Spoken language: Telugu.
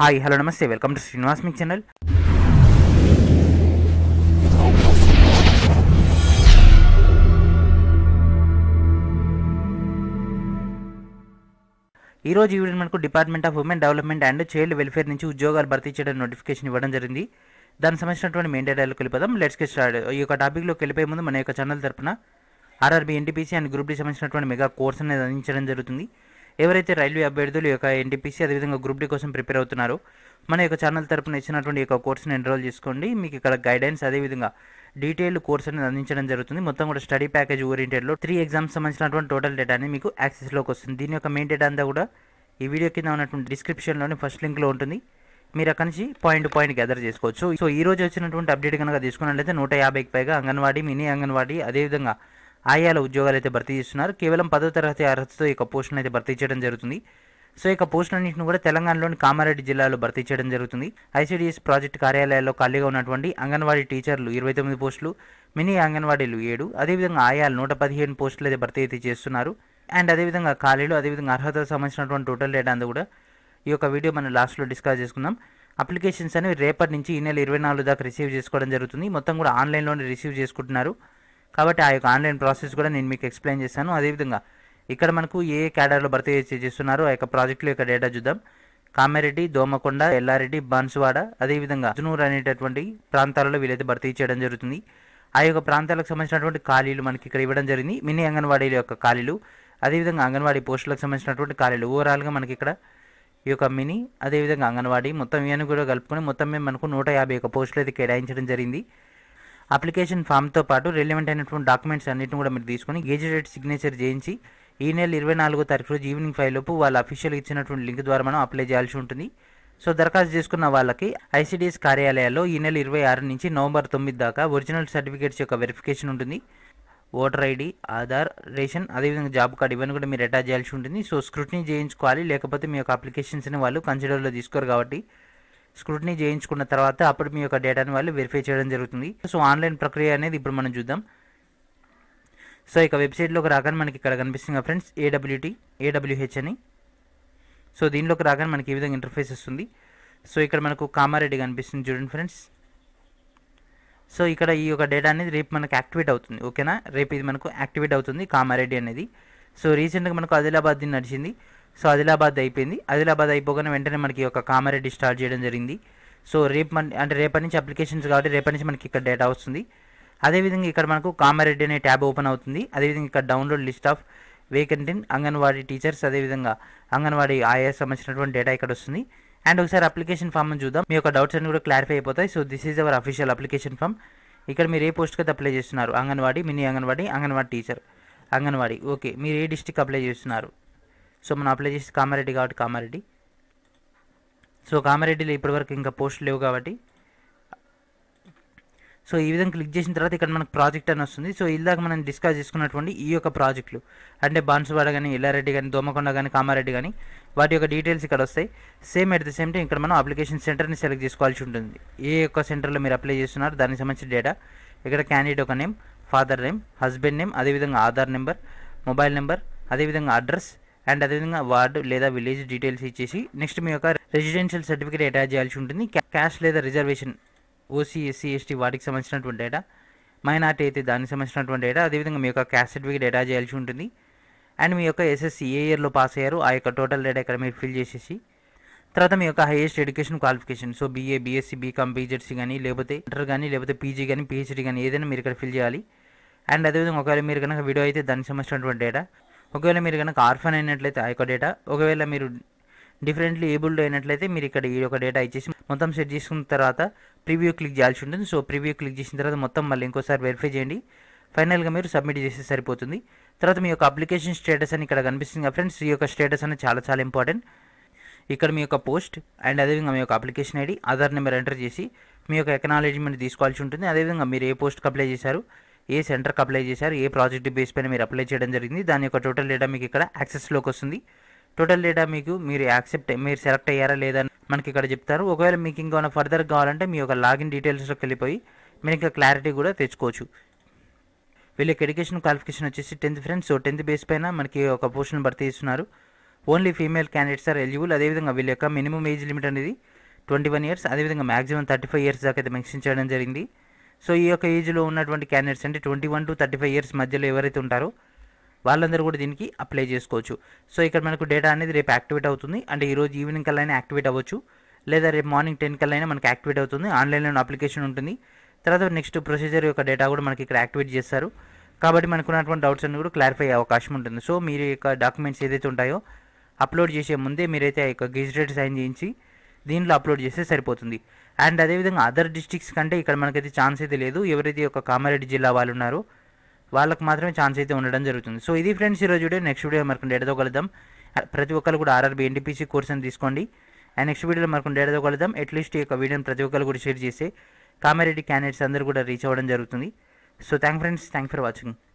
హాయ్ హలో నమస్తే వెల్కమ్ టు శ్రీనివాస్ మీ ఛానల్ రోజు ఈవినింగ్ మనకు department of women development and child welfare నుంచి ఉద్యోగాలు భర్తీ చేయడం నోటిఫికేషన్ ఇవ్వడం జరిగింది దానికి సంబంధించినటువంటి మెయిన్ డేటాలకు వెళ్ళిపోదాం లెట్స్ గెట్ స్టార్ట్ ఈ యొక్క టాపిక్లోకి వెళ్ళిపోయే ముందు మన యొక్క ఛానల్ తరపున ఆర్ఆర్బీ ఎన్టీపీసీ అండ్ డి సంబంధించినటువంటి మెగా కోర్స్ అనేది అందించడం జరుగుతుంది ఎవరైతే రైల్వే అభ్యర్థులు యొక్క ఎన్టీపీసీ అదేవిధంగా గ్రూప్ డి కోసం ప్రిపేర్ అవుతున్నారో మన యొక్క ఛానల్ తరపున ఇచ్చినటువంటి యొక్క కోర్సుని ఎన్రోల్ చేసుకోండి మీకు ఇక్కడ గైడెన్స్ అదేవిధంగా డీటెయిల్ కోర్స్ అనేది అందించడం జరుగుతుంది మొత్తం కూడా స్టడీ ప్యాకేజ్ ఓరియంటెడ్లో త్రీ ఎగ్జామ్స్ సంబంధించినటువంటి టోటల్ డేటా అనేది మీకు యాక్సెస్లోకి వస్తుంది దీని యొక్క మెయిన్ డేటా అంతా కూడా ఈ వీడియో కింద ఉన్నటువంటి డిస్క్రిప్షన్లోని ఫస్ట్ లింక్లో ఉంటుంది మీరు అక్కడి నుంచి పాయింట్ పాయింట్ గ్యాదర్ చేసుకోవచ్చు సో ఈ రోజు వచ్చినటువంటి అప్డేట్ కనుక తీసుకున్నట్లయితే నూట యాభైకి పైగా అంగన్వాడీ మినీ అంగన్వాడీ అదేవిధంగా ఆయాల ఉద్యోగాలు అయితే భర్తీ చేస్తున్నారు కేవలం పదో తరగతి అర్హతతో ఈ పోస్టులను అయితే భర్తీ చేయడం జరుగుతుంది సో ఈ పోస్టులు అన్నింటిని కూడా తెలంగాణలోని కామారెడ్డి జిల్లాలో భర్తీ చేయడం జరుగుతుంది ఐసీడీఎస్ ప్రాజెక్టు కార్యాలయాల్లో ఖాళీగా ఉన్నటువంటి అంగన్వాడీ టీచర్లు ఇరవై తొమ్మిది పోస్టులు మినీ అంగన్వాడీలు ఏడు అదేవిధంగా ఆయాలు నూట పదిహేను పోస్టులు అయితే భర్తీ అయితే చేస్తున్నారు అండ్ అదేవిధంగా ఖాళీలు అదేవిధంగా అర్హతకు సంబంధించినటువంటి టోటల్ డేటా అంతా కూడా ఈ యొక్క వీడియో మనం లాస్ట్లో డిస్కస్ చేసుకుందాం అప్లికేషన్స్ అనేవి రేపటి నుంచి ఈ నెల ఇరవై నాలుగు దాకా రిసీవ్ చేసుకోవడం జరుగుతుంది మొత్తం కూడా ఆన్లైన్లోనే రిసీవ్ చేసుకుంటున్నారు కాబట్టి ఆ యొక్క ఆన్లైన్ ప్రాసెస్ కూడా నేను మీకు ఎక్స్ప్లెయిన్ చేశాను అదేవిధంగా ఇక్కడ మనకు ఏ క్యాడర్లో భర్తీ చేస్తున్నారు ఆ యొక్క ప్రాజెక్టులు యొక్క డేటా చూద్దాం కామారెడ్డి దోమకొండ ఎల్లారెడ్డి బాన్సువాడ అదేవిధంగా అజనూర్ అనేటటువంటి ప్రాంతాలలో వీళ్ళైతే భర్తీ చేయడం జరుగుతుంది ఆ యొక్క ప్రాంతాలకు సంబంధించినటువంటి ఖాళీలు మనకి ఇక్కడ ఇవ్వడం జరిగింది మినీ అంగన్వాడీల యొక్క ఖాళీలు అదేవిధంగా అంగన్వాడీ పోస్టులకు సంబంధించినటువంటి ఖాళీలు ఓవరాల్గా మనకి ఇక్కడ ఈ యొక్క మినీ అదేవిధంగా అంగన్వాడీ మొత్తం ఇవన్నీ కూడా కలుపుకొని మొత్తం మేము మనకు నూట యాభై ఒక పోస్టులు అయితే కేటాయించడం జరిగింది అప్లికేషన్ ఫామ్తో పాటు రిలవెంట్ అయినటువంటి డాక్యుమెంట్స్ అన్నింటిని కూడా మీరు తీసుకొని గెజిటెడ్ సిగ్నేచర్ చేయించి ఈ నెల ఇరవై నాలుగో తారీఖు రోజు ఈవినింగ్ ఫైవ్ లోపు వాళ్ళ అఫీషియల్ ఇచ్చినటువంటి లింక్ ద్వారా మనం అప్లై చేయాల్సి ఉంటుంది సో దరఖాస్తు చేసుకున్న వాళ్ళకి ఐసీడీఎస్ కార్యాలయాల్లో ఈ నెల ఇరవై ఆరు నుంచి నవంబర్ తొమ్మిది దాకా ఒరిజినల్ సర్టిఫికేట్స్ యొక్క వెరిఫికేషన్ ఉంటుంది ఓటర్ ఐడి ఆధార్ రేషన్ అదేవిధంగా జాబ్ కార్డ్ ఇవన్నీ కూడా మీరు అటాచ్ చేయాల్సి ఉంటుంది సో స్క్రూటినీ చేయించుకోవాలి లేకపోతే మీ యొక్క అప్లికేషన్స్ని వాళ్ళు కన్సిడర్లో తీసుకోరు కాబట్టి స్క్రూటినీ చేయించుకున్న తర్వాత అప్పుడు మీ యొక్క డేటాని వాళ్ళు వెరిఫై చేయడం జరుగుతుంది సో ఆన్లైన్ ప్రక్రియ అనేది ఇప్పుడు మనం చూద్దాం సో ఇక వెబ్సైట్లోకి రాగానే మనకి ఇక్కడ కనిపిస్తుంది ఫ్రెండ్స్ ఏడబ్ల్యూటీ ఏడబ్ల్యూహెచ్ అని సో దీనిలోకి రాగానే మనకి ఈ విధంగా ఇంటర్ఫేస్ వస్తుంది సో ఇక్కడ మనకు కామారెడ్డి కనిపిస్తుంది చూడండి ఫ్రెండ్స్ సో ఇక్కడ ఈ యొక్క డేటా అనేది రేపు మనకు యాక్టివేట్ అవుతుంది ఓకేనా రేపు ఇది మనకు యాక్టివేట్ అవుతుంది కామారెడ్డి అనేది సో రీసెంట్గా మనకు ఆదిలాబాద్ దీన్ని నడిచింది సో ఆదిలాబాద్ అయిపోయింది ఆదిలాబాద్ అయిపోగానే వెంటనే మనకి ఒక కామారెడ్డి స్టార్ట్ చేయడం జరిగింది సో రేపు మన అంటే రేపటి నుంచి అప్లికేషన్స్ కాబట్టి రేపటి నుంచి మనకి ఇక్కడ డేటా వస్తుంది అదేవిధంగా ఇక్కడ మనకు కామారెడ్డి అనే ట్యాబ్ ఓపెన్ అవుతుంది అదేవిధంగా ఇక్కడ download list of vacant in Anganwadi teachers అదేవిధంగా అంగన్వాడీ ఆయా సంబంధించినటువంటి డేటా ఇక్కడ వస్తుంది అండ్ ఒకసారి అప్లికేషన్ ఫామ్ చూద్దాం మీ యొక్క డౌట్స్ అన్ని కూడా క్లారిఫై అయిపోతాయి so this is our official application form ఇక్కడ మీరు ఏ పోస్ట్కి అయితే అప్లై చేస్తున్నారు Anganwadi mini Anganwadi Anganwadi teacher Anganwadi okay మీరు ఏ డిస్టిక్ అప్లై చేస్తున్నారు సో మనం అప్లై చేసి కామారెడ్డి కాబట్టి కామారెడ్డి సో కామారెడ్డిలో ఇప్పటివరకు ఇంకా పోస్ట్ లేవు కాబట్టి సో ఈ విధంగా క్లిక్ చేసిన తర్వాత ఇక్కడ మనకు ప్రాజెక్ట్ అని వస్తుంది సో ఇందాక మనం డిస్కస్ చేసుకున్నటువంటి ఈ యొక్క ప్రాజెక్టులు అంటే బాన్సువాడ కానీ ఎల్లారెడ్డి కానీ దోమకొండ కానీ కామారెడ్డి కానీ వాటి యొక్క డీటెయిల్స్ ఇక్కడ వస్తాయి same at the same time ఇక్కడ మనం అప్లికేషన్ సెంటర్ని సెలెక్ట్ చేసుకోవాల్సి ఉంటుంది ఏ యొక్క సెంటర్లో మీరు అప్లై చేస్తున్నారు దానికి సంబంధించిన డేటా ఇక్కడ క్యాండిడేట్ ఒక name father name husband name అదేవిధంగా ఆధార్ నెంబర్ మొబైల్ నెంబర్ అదేవిధంగా అడ్రస్ అండ్ అదేవిధంగా వార్డు లేదా విలేజ్ డీటెయిల్స్ ఇచ్చేసి నెక్స్ట్ మీ యొక్క రెసిడెన్షియల్ సర్టిఫికేట్ అటాచ్ చేయాల్సి ఉంటుంది క్యాష్ లేదా రిజర్వేషన్ ఓసీ ఎస్సీ ఎస్టీ వాటికి సంబంధించినటువంటి డేటా మైనార్టీ అయితే దానికి సంబంధించినటువంటి డేటా అదేవిధంగా మీ యొక్క క్యాస్ట్ సర్టిఫికేట్ అటాచ్ చేయాల్సి ఉంటుంది అండ్ మీ యొక్క ఎస్ఎస్సి ఏ ఇయర్లో పాస్ అయ్యారు ఆ యొక్క టోటల్ డేటా ఇక్కడ మీరు ఫిల్ చేసేసి తర్వాత మీ యొక్క highest education qualification so BA BSc BCom BZC కానీ లేకపోతే ఇంటర్ కానీ లేకపోతే పీజీ కానీ పీహెచ్డీ కానీ ఏదైనా మీరు ఇక్కడ ఫిల్ చేయాలి అండ్ అదేవిధంగా ఒకవేళ మీరు కనుక వీడియో అయితే దానికి సంబంధించినటువంటి డేటా ఒకవేళ మీరు కనుక ఆర్ఫన్ అయినట్లయితే ఆ యొక్క డేటా ఒకవేళ మీరు డిఫరెంట్లీ ఏబుల్డ్ అయినట్లయితే మీరు ఇక్కడ ఈ యొక్క డేటా ఇచ్చేసి మొత్తం సెట్ చేసుకున్న తర్వాత ప్రివ్యూ క్లిక్ చేయాల్సి ఉంటుంది సో ప్రివ్యూ క్లిక్ చేసిన తర్వాత మొత్తం మళ్ళీ ఇంకోసారి వెరిఫై చేయండి ఫైనల్గా మీరు సబ్మిట్ చేస్తే సరిపోతుంది తర్వాత మీ యొక్క అప్లికేషన్ స్టేటస్ అని ఇక్కడ కనిపిస్తుంది ఫ్రెండ్స్ ఈ యొక్క స్టేటస్ అనేది చాలా చాలా ఇంపార్టెంట్ ఇక్కడ మీ యొక్క పోస్ట్ అండ్ అదేవిధంగా మీ యొక్క application ID Aadhaar number enter చేసి మీ యొక్క ఎకనాలెడ్జ్మెంట్ తీసుకోవాల్సి ఉంటుంది అదేవిధంగా మీరు ఏ పోస్ట్కి అప్లై చేశారు ఏ సెంటర్కి అప్లై చేశారు ఏ ప్రాజెక్ట్ బేస్ పైన మీరు అప్లై చేయడం జరిగింది దాని యొక్క టోటల్ డేటా మీకు ఇక్కడ యాక్సెస్లోకి వస్తుంది టోటల్ డేటా మీకు మీరు యాక్సెప్ట్ మీరు సెలెక్ట్ అయ్యారా లేదా మనకి ఇక్కడ చెప్తారు ఒకవేళ మీకు ఇంకేమైనా ఫర్దర్ కావాలంటే మీ యొక్క లాగిన్ డీటెయిల్స్లోకి వెళ్ళిపోయి మీరు ఇంకా క్లారిటీ కూడా తెచ్చుకోవచ్చు వీళ్ళకి ఎడ్యుకేషన్ క్వాలిఫికేషన్ వచ్చేసి tenth friends so tenth base పైన మనకి ఒక పోర్షన్ భర్తీ ఇస్తున్నారు only female candidates are eligible అదేవిధంగా వీళ్ళ యొక్క మినిమం ఏజ్ లిమిట్ అనేది ట్వంటీ వన్ ఇయర్స్ అదేవిధంగా మ్యాక్సిమం థర్టీ ఫైవ్ ఇయర్స్ దాకా అయితే మెన్షన్ చేయడం జరిగింది సో ఈ యొక్క ఏజ్లో ఉన్నటువంటి క్యాండిడేట్స్ అంటే twenty one to thirty five years మధ్యలో ఎవరైతే ఉంటారో వాళ్ళందరూ కూడా దీనికి అప్లై చేసుకోవచ్చు సో ఇక్కడ మనకు డేటా అనేది రేపు యాక్టివేట్ అవుతుంది అంటే ఈరోజు ఈవినింగ్ కల్లా అయినా యాక్టివేట్ అవ్వచ్చు లేదా రేపు మార్నింగ్ టెన్ కల్లా అయినా మనకి యాక్టివేట్ అవుతుంది ఆన్లైన్లో అప్లికేషన్ ఉంటుంది తర్వాత నెక్స్ట్ ప్రొసీజర్ యొక్క డేటా కూడా మనకి ఇక్కడ యాక్టివేట్ చేస్తారు కాబట్టి మనకు ఉన్నటువంటి డౌట్స్ అన్ని కూడా క్లారిఫై అయ్యే అవకాశం ఉంటుంది సో మీరు యొక్క డాక్యుమెంట్స్ ఏదైతే ఉంటాయో అప్లోడ్ చేసే ముందే మీరైతే ఆ యొక్క గెజిటెడ్ సైన్ చేయించి దీనిలో అప్లోడ్ చేస్తే సరిపోతుంది అండ్ అదేవిధంగా అదర్ డిస్టిక్స్ కంటే ఇక్కడ మనకైతే ఛాన్స్ అయితే లేదు ఎవరైతే ఒక కామారెడ్డి జిల్లా వాళ్ళు ఉన్నారో వాళ్ళకు మాత్రమే ఛాన్స్ అయితే ఉండడం జరుగుతుంది సో ఇది ఫ్రెండ్స్ ఈరోజు వీడియో నెక్స్ట్ వీడియో మనకు డేటాతో కలుద్దాం ప్రతి ఒక్కరు కూడా ఆర్ఆర్బీ ఎన్టీపీసీ కోర్స్ అని తీసుకోండి అండ్ నెక్స్ట్ వీడియోలో మనకు డేటాతో కలుద్దాం అట్లీస్ట్ ఈ యొక్క వీడియోని ప్రతి ఒక్కరు కూడా షేర్ చేసి కామారెడ్డి క్యాండిడేట్స్ అందరూ కూడా రీచ్ అవ్వడం జరుగుతుంది so thank friends thank for watching